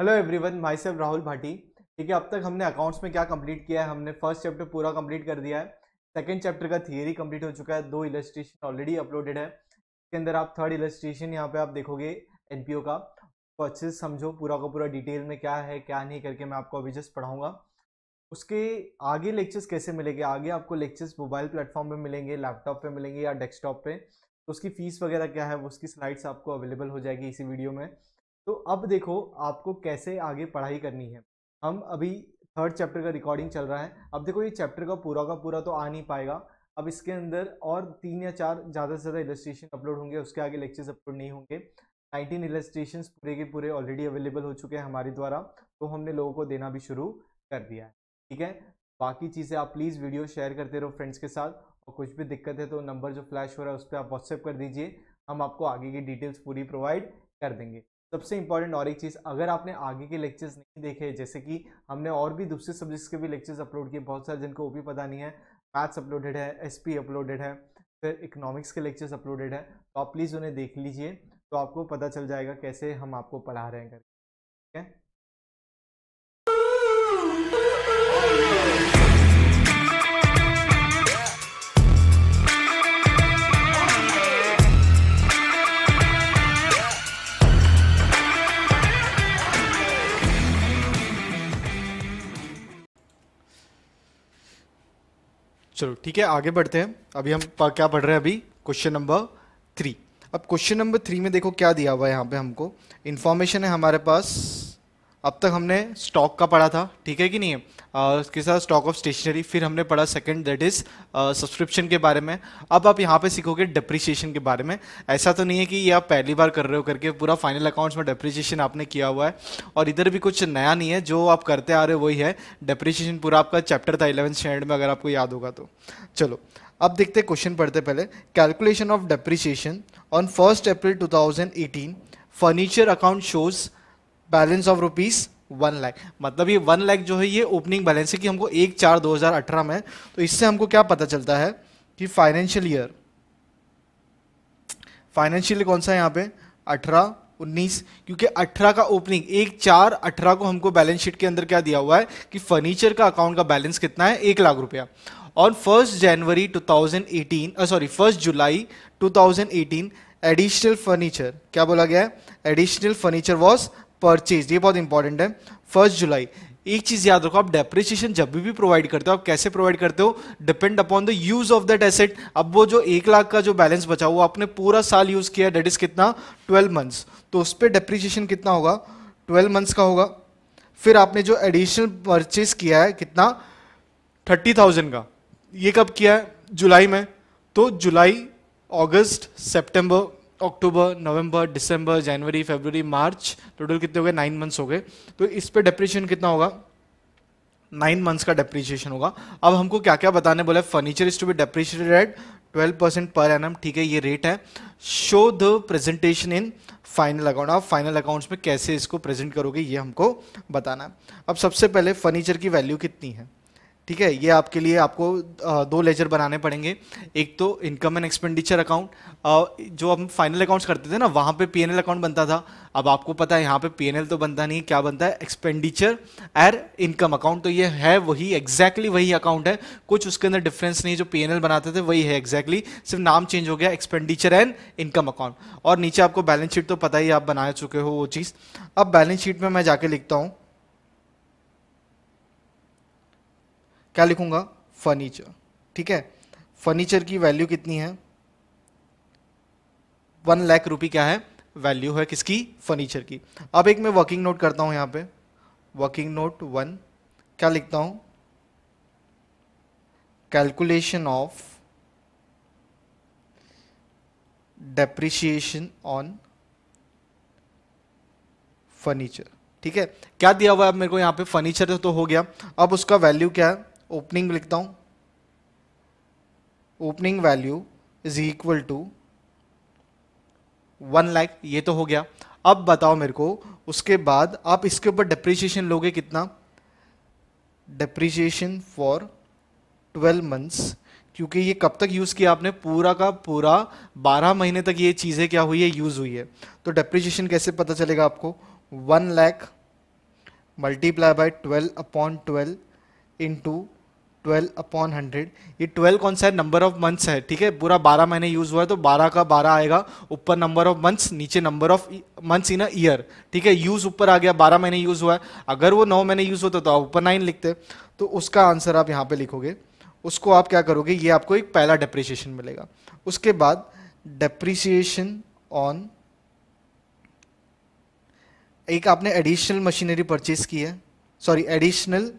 hello everyone my self Rahul Bhati ठीक है अब तक हमने अकाउंट्स में क्या कंप्लीट किया है हमने फर्स्ट चैप्टर पूरा कंप्लीट कर दिया है सेकंड चैप्टर का थियरी कंप्लीट हो चुका है दो इलस्ट्रेशन ऑलरेडी अपलोडेड है इसके अंदर आप थर्ड इलस्ट्रेशन यहाँ पे आप देखोगे एन का तो अच्छे से समझो पूरा का पूरा डिटेल में क्या है क्या नहीं करके मैं आपको अभी जस्ट पढ़ाऊँगा उसके आगे लेक्चर्स कैसे मिलेंगे आगे आपको लेक्चर्स मोबाइल प्लेटफॉर्म पर मिलेंगे लैपटॉप पर मिलेंगे या डेस्कटॉप पर तो उसकी फ़ीस वगैरह क्या है उसकी स्लाइड्स आपको अवेलेबल हो जाएगी इसी वीडियो में तो अब देखो आपको कैसे आगे पढ़ाई करनी है हम अभी थर्ड चैप्टर का रिकॉर्डिंग चल रहा है अब देखो ये चैप्टर का पूरा का पूरा तो आ नहीं पाएगा अब इसके अंदर और तीन या चार ज़्यादा से ज़्यादा इलस्ट्रेशन अपलोड होंगे उसके आगे लेक्चर्स अपलोड नहीं होंगे 19 इलस्ट्रेशन पूरे के पूरे ऑलरेडी अवेलेबल हो चुके हैं हमारे द्वारा तो हमने लोगों को देना भी शुरू कर दिया है ठीक है बाकी चीज़ें आप प्लीज़ वीडियो शेयर करते रहो फ्रेंड्स के साथ और कुछ भी दिक्कत है तो नंबर जो फ्लैश हो रहा है उस पर आप व्हाट्सएप कर दीजिए हम आपको आगे की डिटेल्स पूरी प्रोवाइड कर देंगे सबसे इंपॉर्टेंट और एक चीज़ अगर आपने आगे के लेक्चर्स नहीं देखे जैसे कि हमने और भी दूसरे सब्जेक्ट्स के भी लेक्चर्स अपलोड किए बहुत सारे जिनको वो भी पता नहीं है मैथ्स अपलोडेड है एस अपलोडेड है फिर इकोनॉमिक्स के लेक्चर्स अपलोडेड है तो आप प्लीज़ उन्हें देख लीजिए तो आपको पता चल जाएगा कैसे हम आपको पढ़ा रहे हैं करके ठीक है चलो ठीक है आगे बढ़ते हैं अभी हम क्या पढ़ रहे हैं अभी क्वेश्चन नंबर थ्री अब क्वेश्चन नंबर थ्री में देखो क्या दिया हुआ है यहाँ पे हमको इन्फॉर्मेशन है हमारे पास अब तक हमने स्टॉक का पढ़ा था ठीक है कि नहीं है उसके साथ स्टॉक ऑफ स्टेशनरी फिर हमने पढ़ा सेकंड दैट इज सब्सक्रिप्शन के बारे में अब आप यहाँ पे सीखोगे डिप्रिसिएशन के बारे में ऐसा तो नहीं है कि ये आप पहली बार कर रहे हो करके पूरा फाइनल अकाउंट्स में डिप्रिसिएशन आपने किया हुआ है और इधर भी कुछ नया नहीं है जो आप करते आ रहे हो वही है डिप्रिसिएशन पूरा आपका चैप्टर था इलेवन स्टैंडर्ड में अगर आपको याद होगा तो चलो अब देखते क्वेश्चन पढ़ते पहले calculation of depreciation on first April 2018 furniture account shows balance of rupees one lakh मतलब ये वन लैख जो है ये ओपनिंग बैलेंस है कि हमको एक चार दो हज़ार अठारह में तो इससे हमको क्या पता चलता है कि फाइनेंशियल ईयर फाइनेंशियल कौन सा है यहाँ पे अठारह उन्नीस क्योंकि अठारह का ओपनिंग एक चार अठारह को हमको बैलेंस शीट के अंदर क्या दिया हुआ है कि फर्नीचर का अकाउंट का बैलेंस कितना है एक लाख रुपया on first January 2018 sorry first July 2018 additional furniture क्या बोला गया है एडिशनल फर्नीचर वॉज परचेज ये बहुत इंपॉर्टेंट है फर्स्ट जुलाई एक चीज याद रखो आप डेप्रिसिएशन जब भी प्रोवाइड करते हो आप कैसे प्रोवाइड करते हो depend upon the use of that asset अब वो जो एक लाख का जो बैलेंस बचा हुआ आपने पूरा साल यूज किया डेट इज कितना ट्वेल्व मंथ्स तो उस पर डेप्रिसिएशन कितना होगा ट्वेल्व मंथ्स का होगा फिर आपने जो एडिशनल परचेज किया है कितना थर्टी थाउजेंड का ये कब किया है जुलाई में तो जुलाई अगस्त सितंबर अक्टूबर नवंबर दिसंबर जनवरी फरवरी मार्च टोटल कितने हो गए नाइन मंथ्स हो गए तो इस पर डेप्रिशिएशन कितना होगा नाइन मंथ्स का डेप्रिशिएशन होगा अब हमको क्या क्या बताने बोला है furniture is to be depreciated at twelve percent per an ठीक है ये रेट है show the presentation in final account आप फाइनल अकाउंट्स में कैसे इसको प्रेजेंट करोगे ये हमको बताना है अब सबसे पहले फर्नीचर की वैल्यू कितनी है ठीक है ये आपके लिए आपको दो लेजर बनाने पड़ेंगे एक तो इनकम एंड एक्सपेंडिचर अकाउंट जो हम फाइनल अकाउंट्स करते थे ना वहाँ पे पीएनएल अकाउंट बनता था अब आपको पता है यहाँ पे पीएनएल तो बनता नहीं क्या बनता है एक्सपेंडिचर एर इनकम अकाउंट तो ये है वही एग्जैक्टली exactly वही अकाउंट है कुछ उसके अंदर डिफरेंस नहीं जो पी बनाते थे वही है एग्जैक्टली exactly, सिर्फ नाम चेंज हो गया एक्सपेंडिचर एंड इनकम अकाउंट और नीचे आपको बैलेंस शीट तो पता ही आप बना चुके हो वो चीज़ अब बैलेंस शीट में मैं जाके लिखता हूँ क्या लिखूंगा फर्नीचर ठीक है फर्नीचर की वैल्यू कितनी है वन लाख रुपी क्या है वैल्यू है किसकी फर्नीचर की अब एक मैं वर्किंग नोट करता हूं यहां पे वर्किंग नोट वन क्या लिखता हूं calculation of depreciation on furniture ठीक है क्या दिया हुआ है अब मेरे को यहां पे फर्नीचर तो हो गया अब उसका वैल्यू क्या है ओपनिंग लिखता हूँ opening value is equal to one lakh ये तो हो गया अब बताओ मेरे को उसके बाद आप इसके ऊपर डिप्रिशिएशन लोगे कितना डिप्रिशिएशन फॉर ट्वेल्व मंथ्स क्योंकि ये कब तक यूज़ किया आपने पूरा का पूरा बारह महीने तक ये चीज़ें क्या हुई है यूज़ हुई है तो डिप्रिशिएशन कैसे पता चलेगा आपको one lakh multiply by twelve upon twelve into twelve upon hundred ये ट्वेल्व कौन सा है नंबर ऑफ मंथ्स है ठीक है पूरा बारह महीने यूज़ हुआ है तो बारह का बारह आएगा ऊपर नंबर ऑफ मंथ्स नीचे number of months in a year ठीक है यूज़ ऊपर आ गया बारह महीने यूज़ हुआ है अगर वो नौ महीने यूज़ होता तो आप ऊपर नाइन लिखते तो उसका आंसर आप यहाँ पर लिखोगे उसको आप क्या करोगे ये आपको एक पहला डेप्रिसिएशन मिलेगा उसके बाद डेप्रिसिएशन ऑन एक आपने एडिशनल मशीनरी परचेज की है sorry additional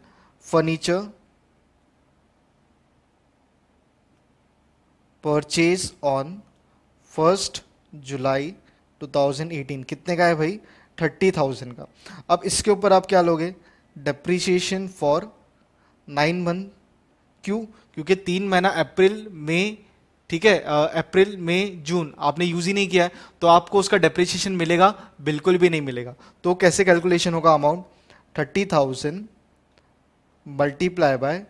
furniture purchase on first July 2018 कितने का है भाई थर्टी थाउजेंड का अब इसके ऊपर आप क्या लोगे डिप्रिशिएशन फॉर नाइन मंथ क्यों क्योंकि तीन महीना अप्रैल मई ठीक है अप्रैल मई जून आपने यूज़ ही नहीं किया है तो आपको उसका डिप्रिशिएशन मिलेगा बिल्कुल भी नहीं मिलेगा तो कैसे कैलकुलेशन होगा amount thirty thousand multiply by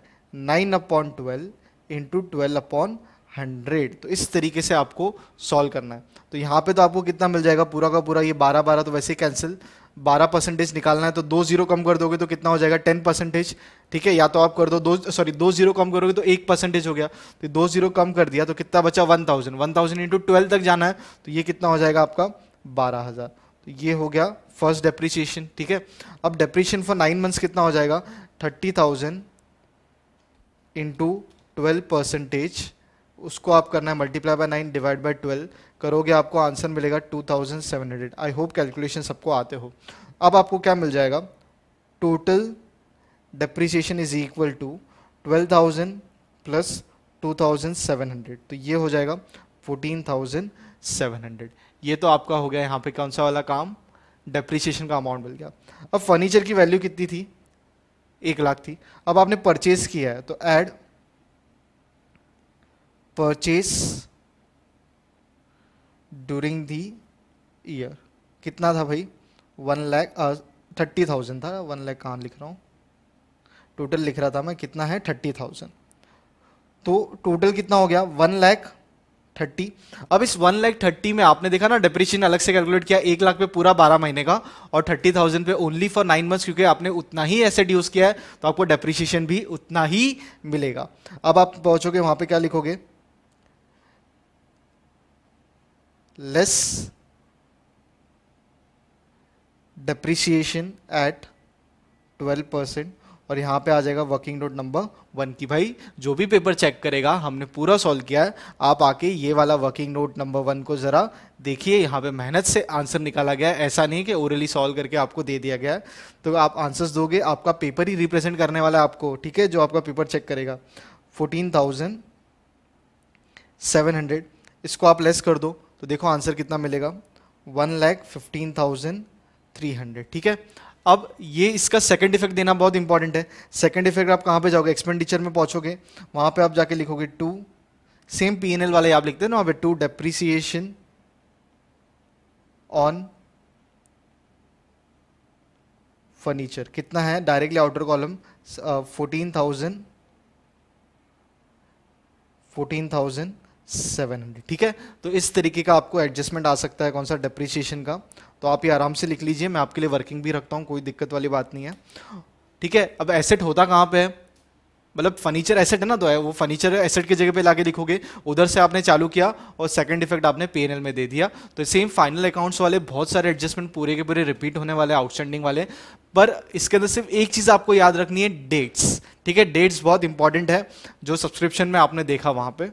nine upon twelve into twelve upon hundred तो इस तरीके से आपको सॉल्व करना है तो यहाँ पे तो आपको कितना मिल जाएगा पूरा का पूरा ये बारह बारह तो वैसे ही कैंसिल बारह परसेंटेज निकालना है तो दो जीरो कम कर दोगे तो कितना हो जाएगा टेन परसेंटेज ठीक है या तो आप कर दो दो सॉरी दो जीरो कम करोगे तो एक परसेंटेज हो गया तो दो जीरो कम कर दिया तो कितना बचा one thousand one thousand into twelve तक जाना है तो ये कितना हो जाएगा आपका बारह हज़ार तो ये हो गया फर्स्ट डेप्रिसिएशन ठीक है अब डेप्रिसिएशन फॉर नाइन मंथ्स कितना हो जाएगा thirty thousand into twelve percentage उसको आप करना है multiply by nine divide by twelve करोगे आपको आंसर मिलेगा two thousand seven hundred I hope calculation सबको आते हो अब आपको क्या मिल जाएगा total depreciation is equal to twelve thousand plus two thousand seven hundred तो ये हो जाएगा फोर्टीन थाउजेंड सेवन हंड्रेड ये तो आपका हो गया यहाँ पे कौन सा वाला काम डेप्रिसिएशन का अमाउंट मिल गया अब फर्नीचर की वैल्यू कितनी थी एक लाख थी अब आपने परचेज किया है तो add purchase during the year कितना था भाई वन लैख थर्टी थाउजेंड था वन लैख कहाँ लिख रहा हूँ टोटल लिख रहा था मैं कितना है थर्टी थाउजेंड तो टोटल कितना हो गया वन लैख थर्टी अब इस वन लैख थर्टी में आपने देखा ना डिप्रेशन अलग से कैलकुलेट किया एक लाख पे पूरा बारह महीने का और थर्टी थाउजेंड पे ओनली फॉर नाइन मंथ्स क्योंकि आपने उतना ही एसेट यूज़ किया है तो आपको डिप्रिशिएशन भी उतना ही मिलेगा अब आप पहुंचोगे वहाँ पे क्या लिखोगे less depreciation at 12 परसेंट और यहाँ पे आ जाएगा वर्किंग नोट नंबर वन की भाई जो भी पेपर चेक करेगा हमने पूरा सॉल्व किया है आप आके ये वाला वर्किंग नोट नंबर वन को ज़रा देखिए यहाँ पे मेहनत से आंसर निकाला गया है ऐसा नहीं कि ओरली सॉल्व करके आपको दे दिया गया है तो आप आंसर्स दोगे आपका पेपर ही रिप्रेजेंट करने वाला है आपको ठीक है जो आपका पेपर चेक करेगा फोर्टीन थाउजेंड सेवन हंड्रेड इसको आप लेस कर दो तो देखो आंसर कितना मिलेगा one lakh fifteen thousand three hundred ठीक है अब ये इसका सेकंड इफेक्ट देना बहुत इंपॉर्टेंट है सेकंड इफेक्ट आप कहाँ पे जाओगे एक्सपेंडिचर में पहुँचोगे वहाँ पे आप जाके लिखोगे to same P N L वाले आप लिखते हैं ना वहाँ पे टू डेप्रिसिएशन ऑन फर्नीचर कितना है directly outer column fourteen thousand fourteen thousand seven hundred ठीक है तो इस तरीके का आपको एडजस्टमेंट आ सकता है कौन सा डिप्रिसिएशन का तो आप ये आराम से लिख लीजिए मैं आपके लिए वर्किंग भी रखता हूँ कोई दिक्कत वाली बात नहीं है ठीक है अब एसेट होता कहाँ पे है मतलब फर्नीचर एसेट है ना तो है वो फर्नीचर एसेट की जगह पे लाके लिखोगे उधर से आपने चालू किया और सेकंड इफेक्ट आपने पी में दे दिया तो सेम फाइनल अकाउंट्स वाले बहुत सारे एडजस्टमेंट पूरे के पूरे रिपीट होने वाले आउटस्टैंडिंग वाले पर इसके अंदर सिर्फ एक चीज़ आपको याद रखनी है डेट्स ठीक है डेट्स बहुत इंपॉर्टेंट है जो सब्सक्रिप्शन में आपने देखा वहाँ पर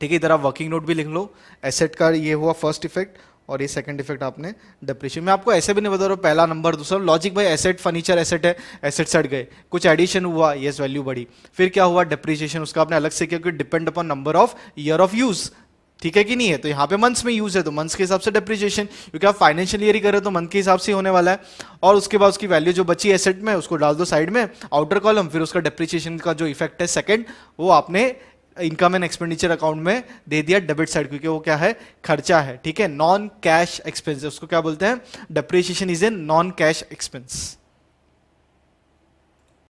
ठीक है इधर आप वर्किंग नोट भी लिख लो एसेट का ये हुआ फर्स्ट इफेक्ट और ये सेकंड इफेक्ट आपने डिप्रेशन में आपको ऐसे भी नहीं बता रहा पहला नंबर दूसरा लॉजिक भाई एसेट फर्नीचर एसेट है एसेट सट गए कुछ एडिशन हुआ येस वैल्यू बढ़ी फिर क्या हुआ डिप्रिशिएशन उसका आपने अलग से किया क्योंकि depend upon number of year of use ठीक है कि नहीं है तो यहाँ पे मंथ्स में यूज है तो मंथ्स के हिसाब से डिप्रिशिएशन क्योंकि आप फाइनेंशियल ईयर ही कर रहे हो तो मंथ के हिसाब से होने वाला है और उसके बाद उसकी वैल्यू जो बची एसेट में उसको डाल दो साइड में आउटर कॉलम फिर उसका डिप्रिशिएशन का जो इफेक्ट है सेकंड वो आपने इनकम एंड एक्सपेंडिचर अकाउंट में दे दिया डेबिट साइड क्योंकि वो क्या है खर्चा है ठीक है नॉन कैश एक्सपेंस उसको क्या बोलते हैं depreciation is a non cash expense